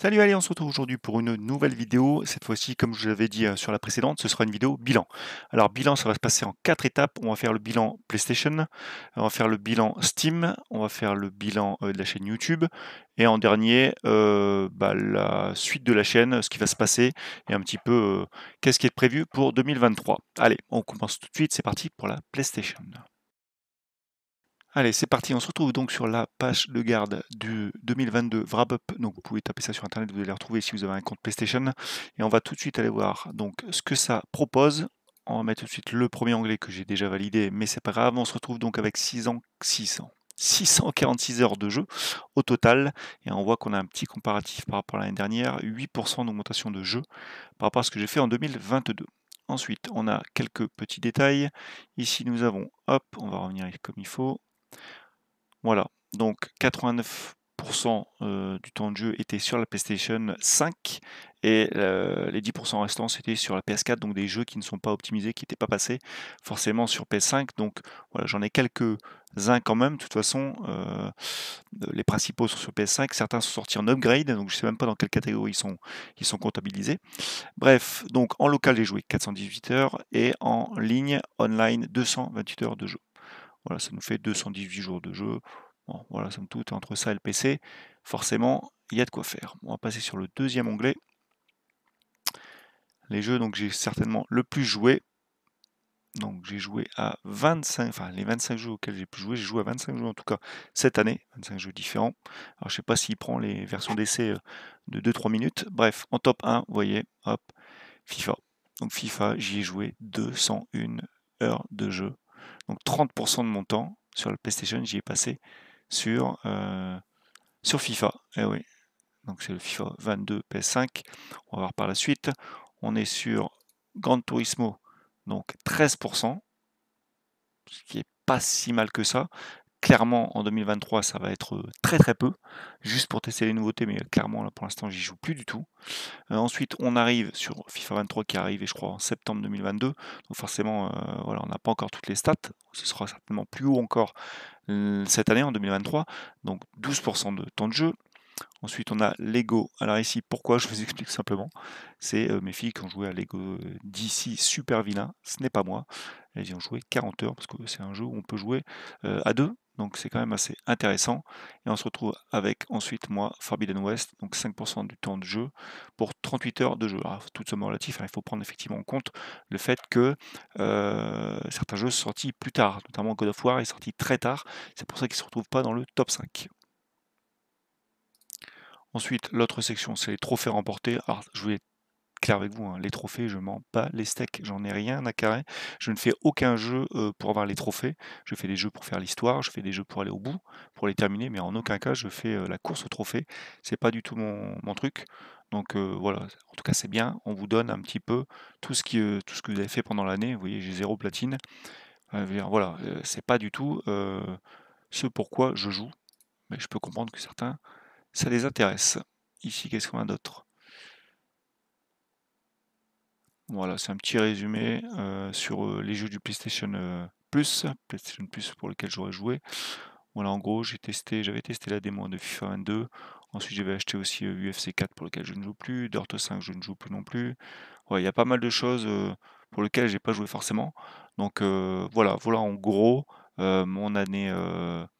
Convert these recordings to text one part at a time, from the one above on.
Salut, allez, on se retrouve aujourd'hui pour une nouvelle vidéo. Cette fois-ci, comme je l'avais dit euh, sur la précédente, ce sera une vidéo bilan. Alors, bilan, ça va se passer en quatre étapes. On va faire le bilan PlayStation, on va faire le bilan Steam, on va faire le bilan euh, de la chaîne YouTube, et en dernier, euh, bah, la suite de la chaîne, ce qui va se passer, et un petit peu qu'est-ce qui est prévu pour 2023. Allez, on commence tout de suite, c'est parti pour la PlayStation. Allez, c'est parti. On se retrouve donc sur la page de garde du 2022 wrap-up Donc, vous pouvez taper ça sur Internet, vous allez retrouver si vous avez un compte PlayStation. Et on va tout de suite aller voir donc ce que ça propose. On va mettre tout de suite le premier onglet que j'ai déjà validé, mais c'est pas grave. On se retrouve donc avec 6 ans, 646 heures de jeu au total. Et on voit qu'on a un petit comparatif par rapport à l'année dernière, 8% d'augmentation de jeu par rapport à ce que j'ai fait en 2022. Ensuite, on a quelques petits détails. Ici, nous avons, hop, on va revenir comme il faut. Voilà, donc 89% euh, du temps de jeu était sur la PlayStation 5 et euh, les 10% restants c'était sur la PS4, donc des jeux qui ne sont pas optimisés, qui n'étaient pas passés forcément sur PS5. Donc voilà, j'en ai quelques-uns quand même. De toute façon, euh, les principaux sont sur PS5. Certains sont sortis en upgrade, donc je ne sais même pas dans quelle catégorie ils sont, ils sont comptabilisés. Bref, donc en local j'ai joué 418 heures et en ligne, online 228 heures de jeu. Voilà, ça nous fait 218 jours de jeu. Bon, voilà, somme toute, entre ça et le PC, forcément, il y a de quoi faire. On va passer sur le deuxième onglet. Les jeux, donc j'ai certainement le plus joué. Donc j'ai joué à 25, enfin les 25 jeux auxquels j'ai pu jouer, j'ai joué à 25 jeux en tout cas cette année, 25 jeux différents. Alors je sais pas s'il prend les versions d'essai euh, de 2-3 minutes. Bref, en top 1, vous voyez, hop, FIFA. Donc FIFA, j'y ai joué 201 heures de jeu. Donc 30% de mon temps sur la PlayStation, j'y ai passé sur, euh, sur FIFA. et eh oui. Donc c'est le FIFA 22 PS5. On va voir par la suite. On est sur Gran Turismo, donc 13%, ce qui est pas si mal que ça clairement en 2023 ça va être euh, très très peu juste pour tester les nouveautés mais euh, clairement là pour l'instant j'y joue plus du tout euh, ensuite on arrive sur FIFA 23 qui arrive et je crois en septembre 2022 donc forcément voilà on n'a pas encore toutes les stats ce sera certainement plus haut encore cette année en 2023 donc 12% de temps de jeu Ensuite, on a Lego. Alors ici, pourquoi Je vous explique simplement. C'est mes filles qui ont joué à Lego DC Super Vilain. Ce n'est pas moi. Elles y ont joué 40 heures parce que c'est un jeu où on peut jouer à deux. Donc c'est quand même assez intéressant. Et on se retrouve avec ensuite moi Forbidden West, donc 5% du temps de jeu pour 38 heures de jeu. Alors, tout simplement relatif, hein, il faut prendre effectivement en compte le fait que euh, certains jeux sont sortis plus tard, notamment God of War est sorti très tard, c'est pour ça qu'il ne se retrouve pas dans le top 5. Ensuite, l'autre section, c'est les trophées remportés. Alors, je clair avec vous, hein, les trophées, je mens pas les steaks, j'en ai rien à carrer. Je ne fais aucun jeu pour avoir les trophées. Je fais des jeux pour faire l'histoire, je fais des jeux pour aller au bout, pour les terminer, mais en aucun cas je fais la course au trophée. C'est pas du tout mon, truc. Donc voilà, en tout cas c'est bien, on vous donne un petit peu tout ce, qui, tout ce que vous avez fait pendant l'année. Vous voyez, j'ai zéro platine. Ah, voilà, c'est pas du tout ce pourquoi je joue. Mais je peux comprendre que certains, ça les intéresse. Ici, qu'est-ce qu'on a d'autre voilà, c'est un petit résumé euh, sur euh, les jeux du PlayStation euh, Plus, PlayStation Plus pour lequel j'aurais joué. Voilà, en gros, j'ai testé, j'avais testé la démo de FIFA 22. Ensuite, j'avais acheté aussi UFC 4 pour lequel je ne joue plus, Dirt 5 je ne joue plus non plus. Il y a pas mal de choses pour lesquelles j'ai pas joué forcément. Donc voilà, voilà en gros mon année,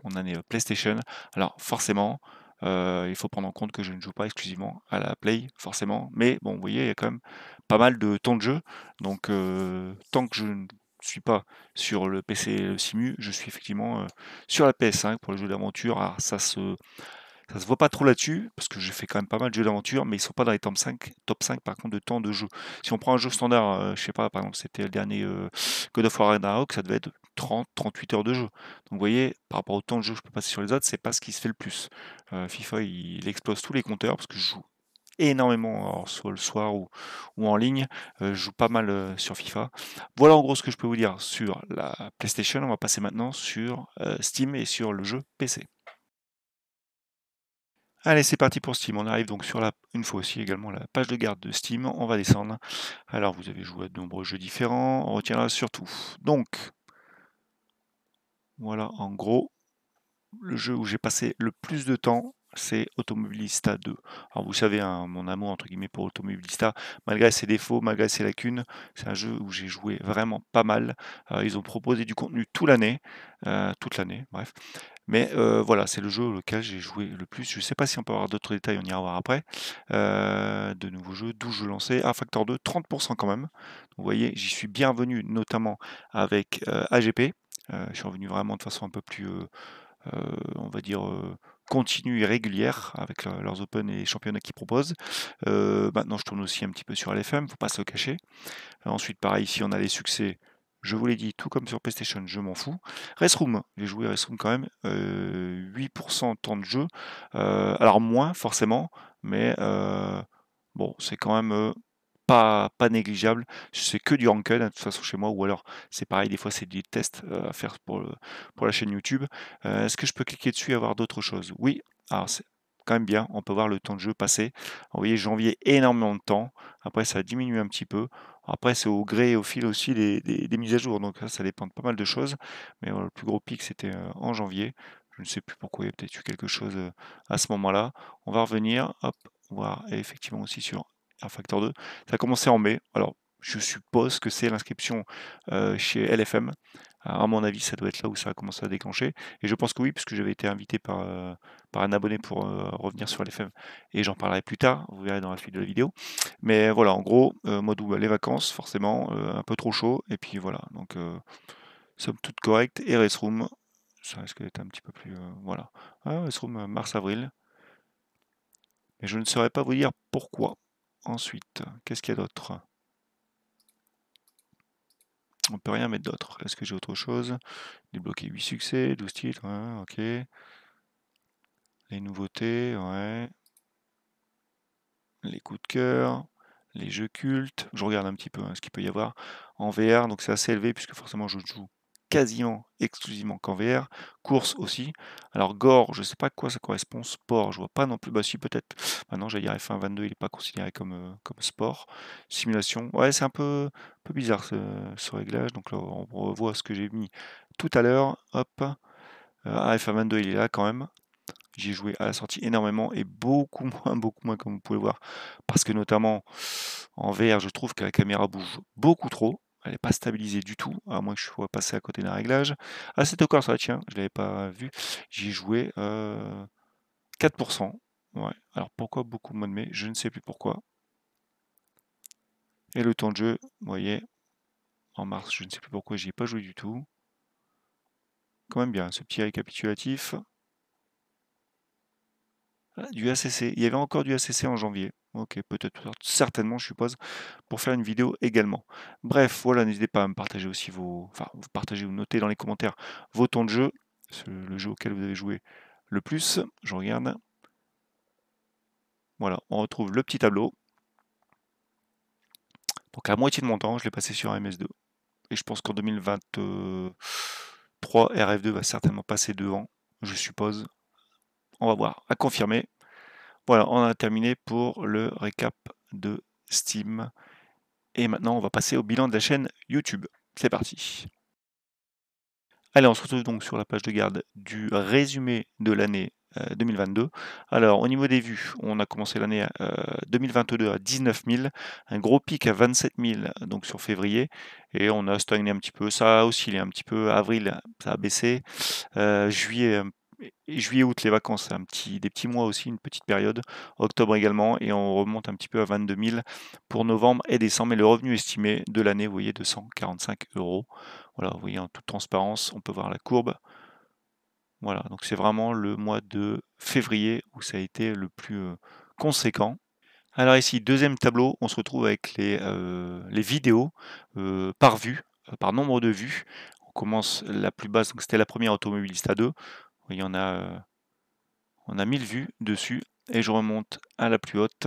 mon année PlayStation. Alors forcément, euh, il faut prendre en compte que je ne joue pas exclusivement à la play, forcément. Mais bon, vous voyez, il y a quand même pas mal de temps de jeu. Donc, euh, tant que je ne suis pas sur le PC le Simu, je suis effectivement euh, sur la PS5 pour le jeu d'aventure. Alors, ah, ça se. Ça se voit pas trop là-dessus, parce que j'ai fait quand même pas mal de jeux d'aventure, mais ils sont pas dans les top 5, top par contre de temps de jeu. Si on prend un jeu standard, je sais pas, par exemple, c'était le dernier God of War Ragnarok, ça devait être 30-38 heures de jeu. Donc vous voyez, par rapport au temps de jeu que je peux passer sur les autres, c'est pas ce qui se fait le plus. Euh, FIFA, il, explose tous les compteurs parce que je joue énormément, soit le soir ou, en ligne, euh, je joue pas mal euh, sur FIFA. Voilà en gros ce que je peux vous dire sur la PlayStation. On va passer maintenant sur Steam et sur le jeu PC. Allez, c'est parti pour Steam. On arrive donc sur la, une fois aussi également la page de garde de Steam. On va descendre. Alors, vous avez joué à de nombreux jeux différents. On retiendra surtout. Donc, voilà en gros le jeu où j'ai passé le plus de temps c'est Automobilista 2. Alors vous savez, hein, mon amour entre guillemets pour Automobilista, malgré ses défauts, malgré ses lacunes, c'est un jeu où j'ai joué vraiment pas mal. Euh, ils ont proposé du contenu toute l'année, euh, toute l'année, bref. Mais euh, voilà, c'est le jeu auquel j'ai joué le plus. Je ne sais pas si on peut avoir d'autres détails, on ira voir après. de nouveaux jeux, 12 je lançais un facteur de 30% quand même. Vous voyez, j'y suis bienvenu, notamment avec AGP. Euh, je suis revenu vraiment de façon un peu plus, euh, euh, on va dire, continue et régulière avec leurs Open et les championnats qu'ils proposent. maintenant, je tourne aussi un petit peu sur LFM, faut pas se le cacher. ensuite, pareil, ici, on a les succès. Je vous l'ai dit, tout comme sur PlayStation, je m'en fous. Restroom, j'ai joué Restroom quand même, 8% temps de jeu. alors moins, forcément, mais bon, c'est quand même pas, négligeable. C'est que du Ranken, hein, de toute façon, chez moi, ou alors c'est pareil, des fois c'est des tests euh, à faire pour, pour la chaîne YouTube. Euh, est-ce que je peux cliquer dessus et avoir d'autres choses Oui, alors ah, c'est quand même bien, on peut voir le temps de jeu passer. Vous voyez, janvier, énormément de temps. Après, ça diminue un petit peu. Après, c'est au gré et au fil aussi des, mises à jour. Donc ça, dépend de pas mal de choses. Mais le plus gros pic, c'était euh, en janvier. Je ne sais plus pourquoi il y a peut-être eu quelque chose à ce moment-là. On va revenir, hop, voir effectivement aussi sur un facteur 2. Ça a commencé en mai. Alors, je suppose que c'est l'inscription euh, chez LFM. À mon avis, ça doit être là où ça a commencé à déclencher. Et je pense que oui, puisque j'avais été invité par, euh, par un abonné pour euh, revenir sur LFM. Et j'en parlerai plus tard, vous verrez dans la suite de la vidéo. Mais voilà, en gros, mode bah, les vacances, forcément, un peu trop chaud. Et puis voilà, donc somme toute correcte. Et Restroom, ça risque d'être un petit peu plus... voilà. Ah, Restroom, mars-avril. Mais je ne saurais pas vous dire pourquoi. Ensuite, qu'est-ce qu'il y a d'autre On peut rien mettre d'autre. Est-ce que j'ai autre chose Débloquer 8 succès, 12 titres, ok. Les nouveautés, ouais. Les coups de cœur, les jeux cultes. Je regarde un petit peu hein, ce qu'il peut y avoir en VR, donc c'est assez élevé puisque forcément je joue quasiment exclusivement qu'en VR, course aussi. Alors gore, je sais pas à quoi ça correspond, sport, je vois pas non plus, bah si peut-être, maintenant j'allais dire F1 22, il n'est pas considéré comme, euh, comme sport. Simulation, ouais c'est un peu, peu bizarre ce, réglage, donc là on revoit ce que j'ai mis tout à l'heure, hop, euh, F1 il est là quand même. J'ai joué à la sortie énormément et beaucoup moins, beaucoup moins comme vous pouvez le voir. Parce que notamment en VR, je trouve que la caméra bouge beaucoup trop elle n'est pas stabilisée du tout, à moins que je sois passé à côté d'un réglage. Ah c'est encore ça, tiens, je ne l'avais pas vu, j'ai joué 4%. Euh, ouais. Alors pourquoi beaucoup moins de mai Je ne sais plus pourquoi. Et le temps de jeu, vous voyez, en mars, je ne sais plus pourquoi j'y ai pas joué du tout. Quand même bien, ce petit récapitulatif. Ah, du ACC. Il y avait encore du ACC en janvier. Ok, peut-être, certainement, je suppose, pour faire une vidéo également. Bref, voilà, n'hésitez pas à me partager aussi vos. Enfin, vous partagez ou noter dans les commentaires vos tons de jeu, le jeu auquel vous avez joué le plus. Je regarde. Voilà, on retrouve le petit tableau. Donc, à moitié de mon temps, je l'ai passé sur MS2. Et je pense qu'en 2023, RF2 va certainement passer devant, je suppose. On va voir, à confirmer. Voilà, on a terminé pour le récap de Steam. Et maintenant, on va passer au bilan de la chaîne YouTube. C'est parti. Allez, on se retrouve donc sur la page de garde du résumé de l'année 2022. Euh, Alors au niveau des vues, on a commencé l'année 2022 euh, à 19 000, un gros pic à 27 000 donc sur février, et on a stagné un petit peu, ça a oscillé un petit peu, avril ça a baissé, euh, juillet juillet-août, les vacances, un petit, des petits mois aussi, une petite période. Octobre également, et on remonte un petit peu à 22 000 pour novembre et décembre. mais le revenu estimé de l'année, vous voyez, 245 euros. Voilà, vous voyez, en toute transparence, on peut voir la courbe. Voilà, donc c'est vraiment le mois de février où ça a été le plus euh, conséquent. Alors ici, deuxième tableau, on se retrouve avec les, euh, les vidéos euh, par vue, par nombre de vues. On commence la plus basse, donc c'était la première automobiliste à e. 2 y euh, on a, on a 1000 vues dessus. Et je remonte à la plus haute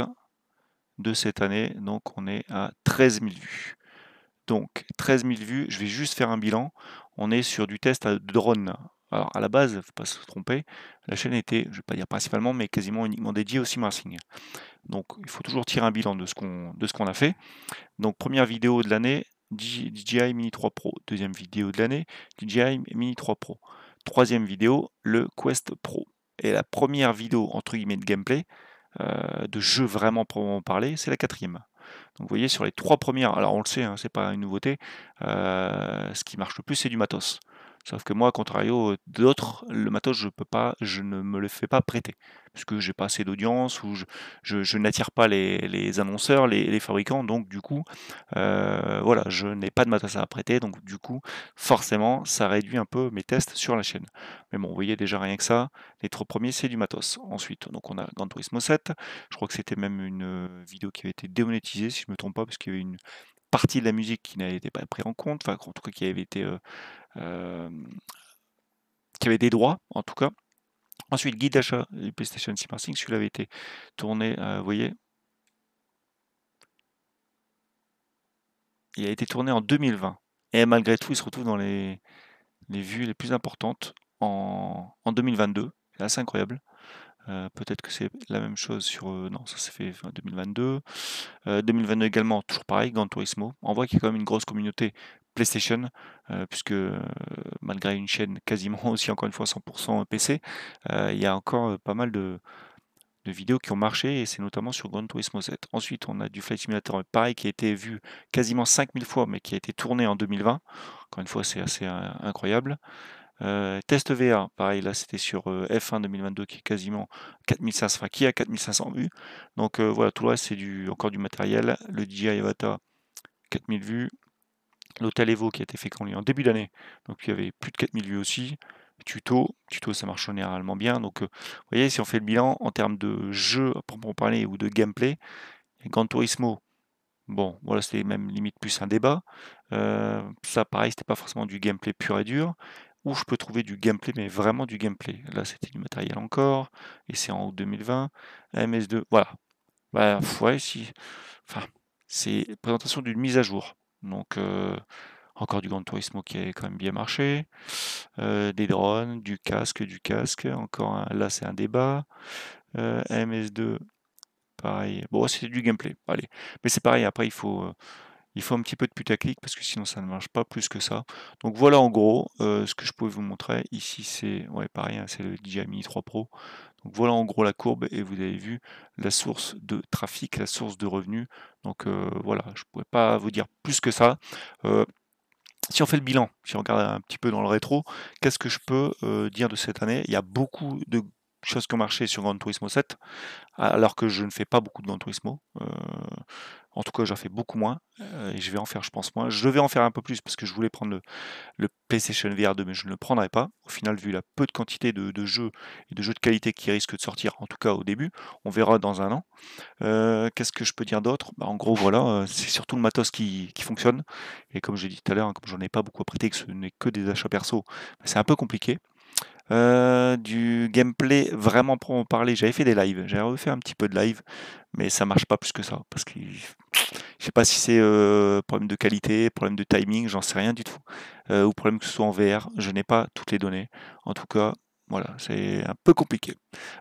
de cette année. Donc on est à 13 000 vues. Donc 13 000 vues, je vais juste faire un bilan. On est sur du test à drone. Alors à la base, faut pas se tromper, la chaîne était, je vais pas dire principalement, mais quasiment uniquement dédiée au simracing. Donc il faut toujours tirer un bilan de ce qu'on a fait. Donc première vidéo de l'année, DJI Mini 3 Pro. Deuxième vidéo de l'année, DJI Mini 3 Pro troisième vidéo, le Quest Pro. Et la première vidéo, entre guillemets, de gameplay, euh, de jeu vraiment en parler, c'est la quatrième. Donc vous voyez, sur les trois premières, alors on le sait, hein, c'est pas une nouveauté, euh, ce qui marche le plus, c'est du matos. Sauf que moi, à contrario d'autres, le matos, je peux pas, je ne me le fais pas prêter. Parce que j'ai pas assez d'audience ou je, n'attire pas les, annonceurs, les, fabricants. Donc, du coup, euh, voilà, je n'ai pas de matos à prêter. Donc, du coup, forcément, ça réduit un peu mes tests sur la chaîne. Mais bon, vous voyez déjà rien que ça. Les trois premiers, c'est du matos. Ensuite, donc on a Gran Turismo 7. Je crois que c'était même une euh, vidéo qui avait été démonétisée, si je ne me trompe pas, parce qu'il y avait une partie de la musique qui n'avait été pas prise en compte, enfin en tout cas qui avait été euh, euh, qui avait des droits, en tout cas. Ensuite, guide d'achat du PlayStation 6 celui-là avait été tourné, euh, vous voyez, il a été tourné en 2020. Et malgré tout, il se retrouve dans les, vues les plus importantes en, en 2022. C'est assez incroyable. Euh, peut-être que c'est la même chose sur... non, ça s'est fait en 2022. 2022 également, toujours pareil, Gran Turismo. On voit qu'il y a quand même une grosse communauté PlayStation, euh, puisque euh, malgré une chaîne quasiment aussi encore une fois 100% PC, euh, il y a encore pas mal de, vidéos qui ont marché, et c'est notamment sur Gran Turismo 7. Ensuite, on a du Flight Simulator, pareil, qui a été vu quasiment 5000 fois, mais qui a été tourné en 2020. Encore une fois, c'est assez incroyable. test VR, pareil, là c'était sur F1 2022 qui est quasiment 4500, enfin qui a 4500 vues. Donc voilà, tout le reste c'est du, encore du matériel. Le DJI Avatar 4000 vues. L'hôtel Evo qui a été fait quand lui en début d'année, donc il y avait plus de 4000 vues aussi. Tuto, tuto ça marche généralement bien. Donc euh, vous voyez, si on fait le bilan en termes de jeu à proprement parler ou de gameplay, Gran Turismo, bon, voilà, c'était même limite plus un débat. Euh, ça, pareil, c'était pas forcément du gameplay pur et dur où je peux trouver du gameplay, mais vraiment du gameplay. Là, c'était du matériel encore, et c'est en août 2020. MS2, voilà. Bah, ouais, si. Enfin, c'est présentation d'une mise à jour. Donc euh, encore du Grand Turismo qui avait quand même bien marché, euh, des drones, du casque, du casque, encore là c'est un débat, euh, MS2, pareil, bon c'est du gameplay, allez, mais c'est pareil, après il faut, il faut un petit peu de putaclic parce que sinon ça ne marche pas plus que ça, donc voilà en gros ce que je pouvais vous montrer, ici c'est, ouais pareil, hein, c'est le DJI Mini 3 Pro, voilà en gros la courbe et vous avez vu la source de trafic, la source de revenus. Donc euh, voilà, je ne pourrais pas vous dire plus que ça. Euh, si on fait le bilan, si on regarde un petit peu dans le rétro, qu'est-ce que je peux euh, dire de cette année Il y a beaucoup de chose qui ont marché sur Gran Turismo 7, alors que je ne fais pas beaucoup de Gran Turismo. Euh, en tout cas, j'en fais beaucoup moins, euh, et je vais en faire, je pense, moins. Je vais en faire un peu plus, parce que je voulais prendre le, PlayStation VR 2, mais je ne le prendrai pas. Au final, vu la peu de quantité de, jeux et de jeux de qualité qui risquent de sortir, en tout cas au début, on verra dans un an. Euh, qu'est-ce que je peux dire d'autre bah, En gros, voilà, c'est surtout le matos qui, fonctionne, et comme j'ai dit tout à l'heure, hein, comme j'en ai pas beaucoup à que ce n'est que des achats perso, bah, c'est un peu compliqué. Euh, du gameplay vraiment pour en parler, j'avais fait des lives, j'avais refait un petit peu de live, mais ça marche pas plus que ça parce que je sais pas si c'est euh, problème de qualité, problème de timing, j'en sais rien du tout, euh, ou problème que ce soit en VR, je n'ai pas toutes les données. En tout cas, voilà, c'est un peu compliqué.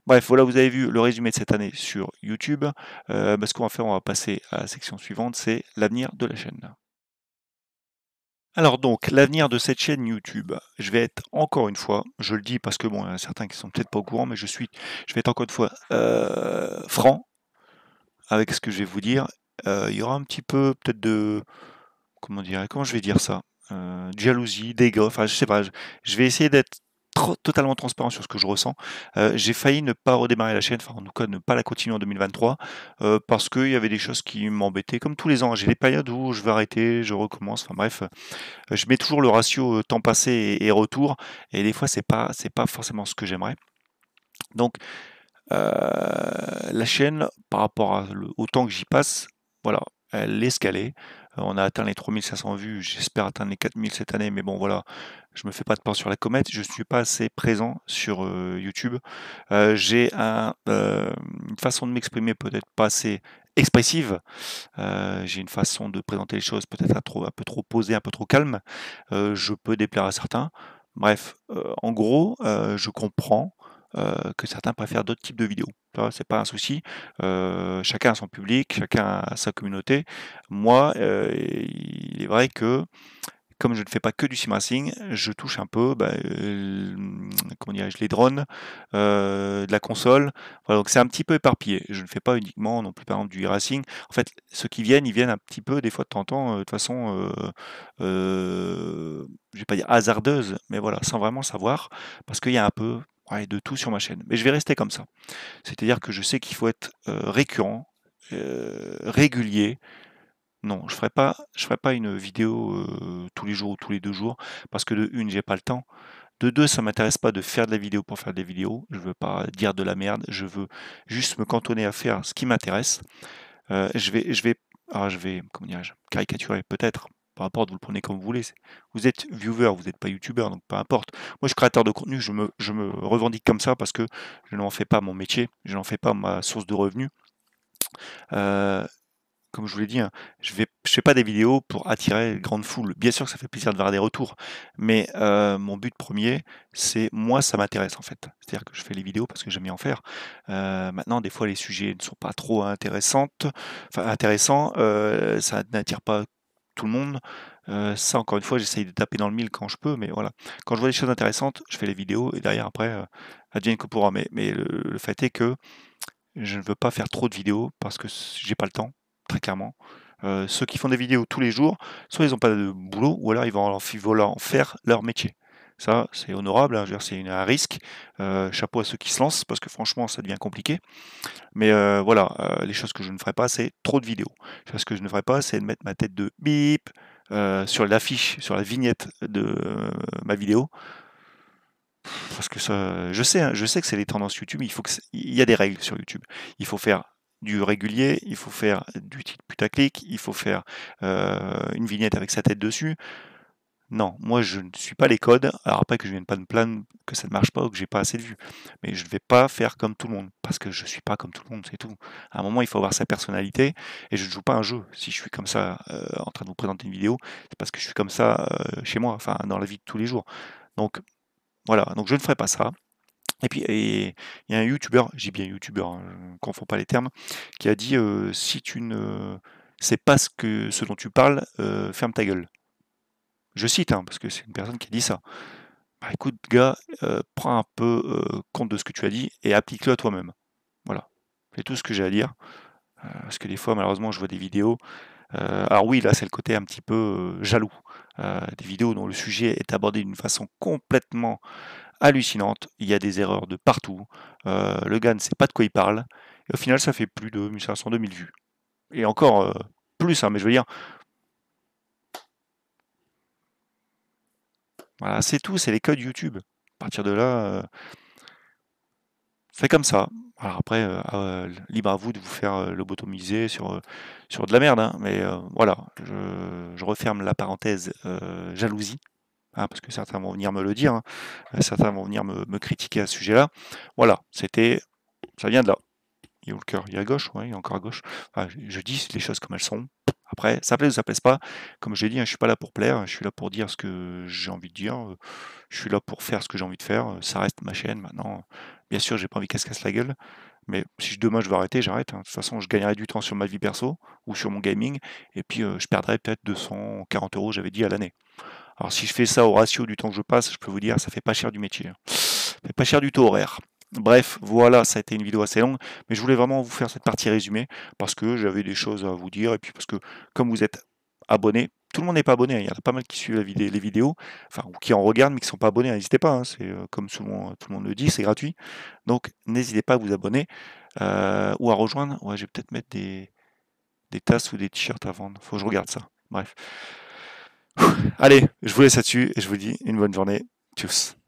Bref, voilà, vous avez vu le résumé de cette année sur YouTube. Euh, bah, ce qu'on va faire, on va passer à la section suivante, c'est l'avenir de la chaîne. Alors donc, l'avenir de cette chaîne YouTube, je vais être encore une fois, je le dis parce que bon, il y a certains qui sont peut-être pas au courant, mais je suis, je vais être encore une fois euh, franc avec ce que je vais vous dire. Euh, il y aura un petit peu peut-être de, comment dire, comment je vais dire ça, euh, jalousie, dégoût, enfin je sais pas, je vais essayer d'être totalement transparent sur ce que je ressens. Euh, j'ai failli ne pas redémarrer la chaîne, enfin en tout cas ne pas la continuer en 2023, euh, parce qu'il y avait des choses qui m'embêtaient. Comme tous les ans, j'ai des périodes où je vais arrêter, je recommence, enfin bref, euh, je mets toujours le ratio temps passé et, retour, et des fois c'est pas, pas forcément ce que j'aimerais. Donc la chaîne, par rapport au temps que j'y passe, voilà, elle est ce euh, on a atteint les 3500 vues, j'espère atteindre les 4000 cette année, mais bon voilà, je me fais pas de pain sur la comète, je ne suis pas assez présent sur euh, YouTube. Euh, j'ai une façon de m'exprimer peut-être pas assez expressive. j'ai une façon de présenter les choses peut-être un, peu trop posée, un peu trop calme. je peux déplaire à certains. Bref, en gros, je comprends euh, que certains préfèrent d'autres types de vidéos. C'est pas un souci. Euh, chacun a son public, chacun a sa communauté. Moi, euh, il est vrai que comme je ne fais pas que du simracing, je touche un peu bah, les drones, de la console. donc c'est un petit peu éparpillé. Je ne fais pas uniquement non plus par exemple du e-racing. En fait, ceux qui viennent, ils viennent un petit peu des fois de temps en temps, de façon, je vais pas dire hasardeuse, mais voilà, sans vraiment savoir, parce qu'il y a un peu et de tout sur ma chaîne. Mais je vais rester comme ça. C'est-à-dire que je sais qu'il faut être euh, récurrent, euh, régulier. Non, je ne ferai, pas, je ferai pas une vidéo euh, tous les jours ou tous les deux jours, parce que de une, j'ai pas le temps. De deux, ça m'intéresse pas de faire de la vidéo pour faire des vidéos. Je veux pas dire de la merde. Je veux juste me cantonner à faire ce qui m'intéresse. je vais, je vais, ah, je vais, comment dirais caricaturer peut-être, peu vous le prenez comme vous voulez. Vous êtes viewer, vous n'êtes pas youtubeur, donc peu importe. Moi, je suis créateur de contenu, je me, revendique comme ça parce que je n'en fais pas mon métier, je n'en fais pas ma source de revenus. Euh, comme je vous l'ai dit, hein, je ne je fais pas des vidéos pour attirer une grande foule. Bien sûr que ça fait plaisir de voir des retours, mais euh, mon but premier, c'est moi, ça m'intéresse en fait. C'est-à-dire que je fais les vidéos parce que j'aime bien en faire. Euh, maintenant, des fois, les sujets ne sont pas trop intéressantes, enfin intéressants, ça n'attire pas le monde. Euh, ça, encore une fois, j'essaye de taper dans le mille quand je peux, mais voilà. Quand je vois des choses intéressantes, je fais les vidéos et derrière, après, euh, advienne que pourra. Mais, mais le, fait est que je ne veux pas faire trop de vidéos parce que j'ai pas le temps, très clairement. Euh, ceux qui font des vidéos tous les jours, soit ils n'ont pas de boulot, ou alors ils vont, en, ils faire leur métier. Ça, c'est honorable, hein. c'est un risque. Euh, chapeau à ceux qui se lancent, parce que franchement, ça devient compliqué. Mais euh, voilà, euh, les choses que je ne ferai pas, c'est trop de vidéos. Ce que je ne ferai pas, c'est de mettre ma tête de bip sur l'affiche, sur la vignette de ma vidéo. Parce que ça, je sais, hein, je sais que c'est les tendances YouTube, il, faut y a des règles sur YouTube. Il faut faire du régulier, il faut faire du titre putaclic, il faut faire une vignette avec sa tête dessus. Non, moi je ne suis pas les codes. Alors après que je vienne pas de plaindre que ça ne marche pas ou que j'ai pas assez de vues, mais je ne vais pas faire comme tout le monde parce que je suis pas comme tout le monde, c'est tout. À un moment, il faut avoir sa personnalité et je ne joue pas un jeu. Si je suis comme ça euh, en train de vous présenter une vidéo, c'est parce que je suis comme ça euh, chez moi, enfin dans la vie de tous les jours. Donc voilà, donc je ne ferai pas ça. Et puis, il y a un youtubeur, j'ai bien youtubeur, hein, je ne confonds pas les termes, qui a dit euh, si tu ne sais pas ce, que, ce dont tu parles, ferme ta gueule. Je cite, hein, parce que c'est une personne qui a dit ça. Bah, écoute, gars, euh, prends un peu euh, compte de ce que tu as dit et applique-le toi-même. Voilà. C'est tout ce que j'ai à dire. Euh, parce que des fois, malheureusement, je vois des vidéos. alors oui, là, c'est le côté un petit peu jaloux. des vidéos dont le sujet est abordé d'une façon complètement hallucinante. Il y a des erreurs de partout. le gars ne sait pas de quoi il parle. Et au final, ça fait plus de 1500-2000 vues. Et encore plus, hein, mais je veux dire, Voilà, c'est tout, c'est les codes YouTube. À partir de là, c'est comme ça. Alors après, ah, libre à vous de vous faire lobotomiser sur, sur de la merde. Hein, mais voilà, je, referme la parenthèse jalousie. Hein, parce que certains vont venir me le dire, hein, certains vont venir me, critiquer à ce sujet-là. Voilà, c'était, ça vient de là. Il est où le cœur Il est à gauche, ouais, il est encore à gauche. je dis les choses comme elles sont. Après, ça plaise ou ça plaise pas, comme je l'ai dit, je hein, je suis pas là pour plaire, je suis là pour dire ce que j'ai envie de dire, euh, je suis là pour faire ce que j'ai envie de faire, euh, ça reste ma chaîne maintenant. Bien sûr, j'ai pas envie qu'elle se casse la gueule, mais si demain je vais arrêter, j'arrête. Hein. De toute façon, je gagnerai du temps sur ma vie perso ou sur mon gaming, et puis euh, je perdrai peut-être 240 euros, j'avais dit, à l'année. Alors si je fais ça au ratio du temps que je passe, je peux vous dire, ça fait pas cher du métier. Hein. Ça fait pas cher du taux horaire. Bref, voilà, ça a été une vidéo assez longue, mais je voulais vraiment vous faire cette partie résumée parce que j'avais des choses à vous dire et puis parce que comme vous êtes abonné, tout le monde n'est pas abonné, hein, il y en a pas mal qui suivent les vidéos, enfin, ou qui en regardent mais qui ne sont pas abonnés, n'hésitez pas, hein, c'est euh, comme souvent euh, tout le monde le dit, c'est gratuit. Donc n'hésitez pas à vous abonner euh, ou à rejoindre. Ouais, je vais peut-être mettre des, des tasses ou des t-shirts à vendre, faut que je regarde ça. Bref. Allez, je vous laisse là-dessus et je vous dis une bonne journée. Tchuss.